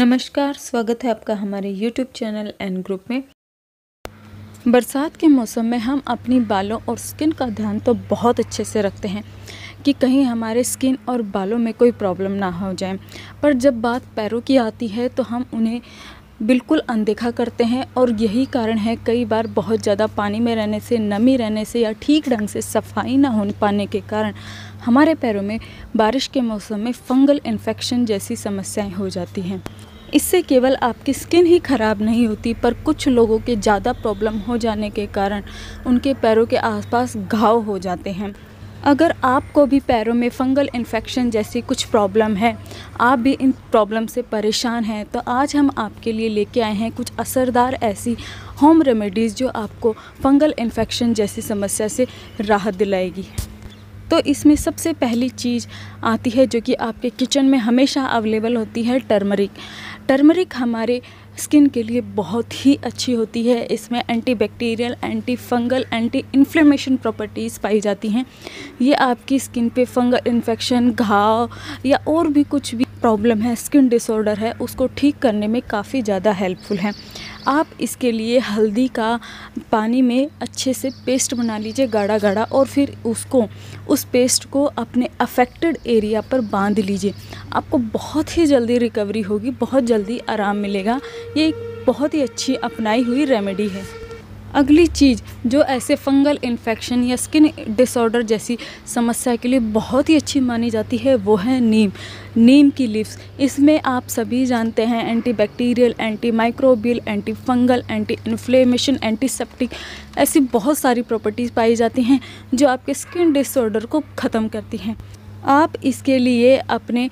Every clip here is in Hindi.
नमस्कार स्वागत है आपका हमारे YouTube चैनल एंड ग्रुप में बरसात के मौसम में हम अपनी बालों और स्किन का ध्यान तो बहुत अच्छे से रखते हैं कि कहीं हमारे स्किन और बालों में कोई प्रॉब्लम ना हो जाए पर जब बात पैरों की आती है तो हम उन्हें बिल्कुल अनदेखा करते हैं और यही कारण है कई बार बहुत ज़्यादा पानी में रहने से नमी रहने से या ठीक ढंग से सफाई ना हो पाने के कारण हमारे पैरों में बारिश के मौसम में फंगल इन्फेक्शन जैसी समस्याएं हो जाती हैं इससे केवल आपकी स्किन ही ख़राब नहीं होती पर कुछ लोगों के ज़्यादा प्रॉब्लम हो जाने के कारण उनके पैरों के आसपास घाव हो जाते हैं अगर आपको भी पैरों में फंगल इन्फेक्शन जैसी कुछ प्रॉब्लम है आप भी इन प्रॉब्लम से परेशान हैं तो आज हम आपके लिए लेके आए हैं कुछ असरदार ऐसी होम रेमेडीज़ जो आपको फंगल इन्फेक्शन जैसी समस्या से राहत दिलाएगी तो इसमें सबसे पहली चीज़ आती है जो कि आपके किचन में हमेशा अवेलेबल होती है टर्मरिक टर्मरिक हमारे स्किन के लिए बहुत ही अच्छी होती है इसमें anti bacterial anti fungal anti inflammation properties पाई जाती हैं ये आपकी स्किन पे फंगल इन्फेक्शन घाव या और भी कुछ भी प्रॉब्लम है स्किन डिसऑर्डर है उसको ठीक करने में काफ़ी ज़्यादा हेल्पफुल है आप इसके लिए हल्दी का पानी में अच्छे से पेस्ट बना लीजिए गाढ़ा गाढ़ा और फिर उसको उस पेस्ट को अपने अफेक्टेड एरिया पर बांध लीजिए आपको बहुत ही जल्दी रिकवरी होगी बहुत जल्दी आराम मिलेगा ये एक बहुत ही अच्छी अपनाई हुई रेमेडी है अगली चीज़ जो ऐसे फंगल इन्फेक्शन या स्किन डिसऑर्डर जैसी समस्या के लिए बहुत ही अच्छी मानी जाती है वो है नीम नीम की लिप्स इसमें आप सभी जानते हैं anti bacterial anti microbial anti fungal anti inflammation antiseptic ऐसी बहुत सारी प्रॉपर्टीज़ पाई जाती हैं जो आपके स्किन डिसऑर्डर को ख़त्म करती हैं आप इसके लिए अपने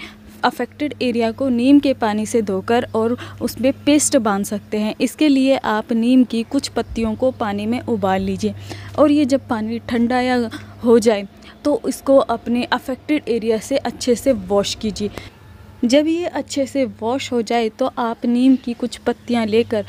अफेक्टेड एरिया को नीम के पानी से धोकर और उसमें पेस्ट बांध सकते हैं इसके लिए आप नीम की कुछ पत्तियों को पानी में उबाल लीजिए और ये जब पानी ठंडा या हो जाए तो इसको अपने अफेक्टेड एरिया से अच्छे से वॉश कीजिए जब ये अच्छे से वॉश हो जाए तो आप नीम की कुछ पत्तियां लेकर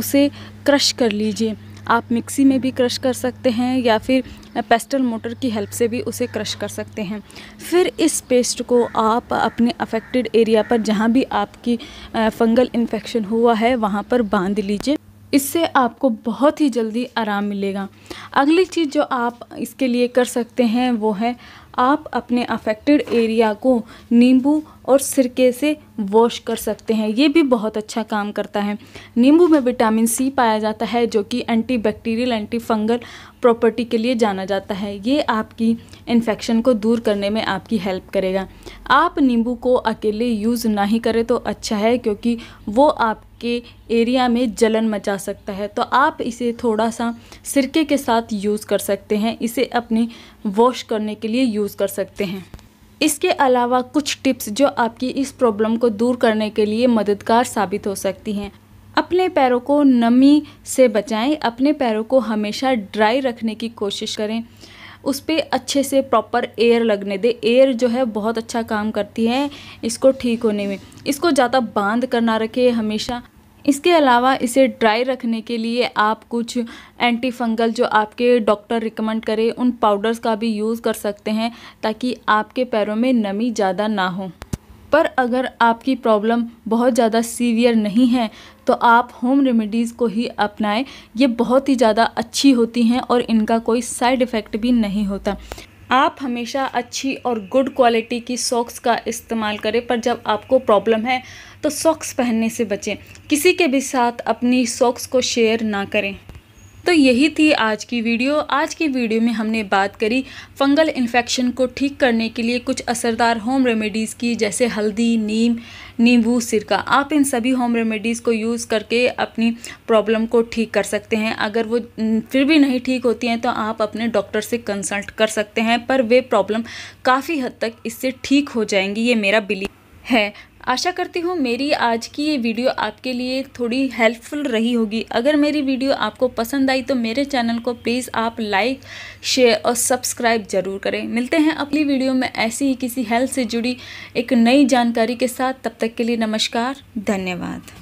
उसे क्रश कर लीजिए आप मिक्सी में भी क्रश कर सकते हैं या फिर पेस्टल मोटर की हेल्प से भी उसे क्रश कर सकते हैं फिर इस पेस्ट को आप अपने अफेक्टेड एरिया पर जहाँ भी आपकी फंगल इन्फेक्शन हुआ है वहाँ पर बांध लीजिए इससे आपको बहुत ही जल्दी आराम मिलेगा अगली चीज़ जो आप इसके लिए कर सकते हैं वो है आप अपने अफेक्टेड एरिया को नींबू और सिरके से वॉश कर सकते हैं ये भी बहुत अच्छा काम करता है नींबू में विटामिन सी पाया जाता है जो कि anti bacterial anti fungal property के लिए जाना जाता है ये आपकी इन्फेक्शन को दूर करने में आपकी हेल्प करेगा आप नींबू को अकेले यूज़ ना ही करें तो अच्छा है क्योंकि वो आप आपके एरिया में जलन मचा सकता है तो आप इसे थोड़ा सा सिरके के साथ यूज़ कर सकते हैं इसे अपने वॉश करने के लिए यूज़ कर सकते हैं इसके अलावा कुछ टिप्स जो आपकी इस प्रॉब्लम को दूर करने के लिए मददगार साबित हो सकती हैं अपने पैरों को नमी से बचाएं अपने पैरों को हमेशा ड्राई रखने की कोशिश करें उस पर अच्छे से प्रॉपर एयर लगने दें एयर जो है बहुत अच्छा काम करती है इसको ठीक होने में इसको ज़्यादा बांध कर ना रखें हमेशा इसके अलावा इसे ड्राई रखने के लिए आप कुछ एंटी फंगल जो आपके डॉक्टर रिकमेंड करें उन पाउडर्स का भी यूज़ कर सकते हैं ताकि आपके पैरों में नमी ज़्यादा ना हो पर अगर आपकी प्रॉब्लम बहुत ज़्यादा सीवियर नहीं है तो आप होम रेमेडीज़ को ही अपनाएं ये बहुत ही ज़्यादा अच्छी होती हैं और इनका कोई साइड इफ़ेक्ट भी नहीं होता आप हमेशा अच्छी और गुड क्वालिटी की सॉक्स का इस्तेमाल करें पर जब आपको प्रॉब्लम है तो सॉक्स पहनने से बचें किसी के भी साथ अपनी सॉक्स को शेयर ना करें तो यही थी आज की वीडियो आज की वीडियो में हमने बात करी फंगल इन्फेक्शन को ठीक करने के लिए कुछ असरदार होम रेमेडीज़ की जैसे हल्दी नीम नींबू सिरका आप इन सभी होम रेमेडीज़ को यूज़ करके अपनी प्रॉब्लम को ठीक कर सकते हैं अगर वो फिर भी नहीं ठीक होती हैं तो आप अपने डॉक्टर से कंसल्ट कर सकते हैं पर वे प्रॉब्लम काफ़ी हद तक इससे ठीक हो जाएंगी ये मेरा बिलीव है आशा करती हूँ मेरी आज की ये वीडियो आपके लिए थोड़ी हेल्पफुल रही होगी अगर मेरी वीडियो आपको पसंद आई तो मेरे चैनल को प्लीज़ आप लाइक शेयर और सब्सक्राइब ज़रूर करें मिलते हैं अपनी वीडियो में ऐसी ही किसी हेल्थ से जुड़ी एक नई जानकारी के साथ तब तक के लिए नमस्कार धन्यवाद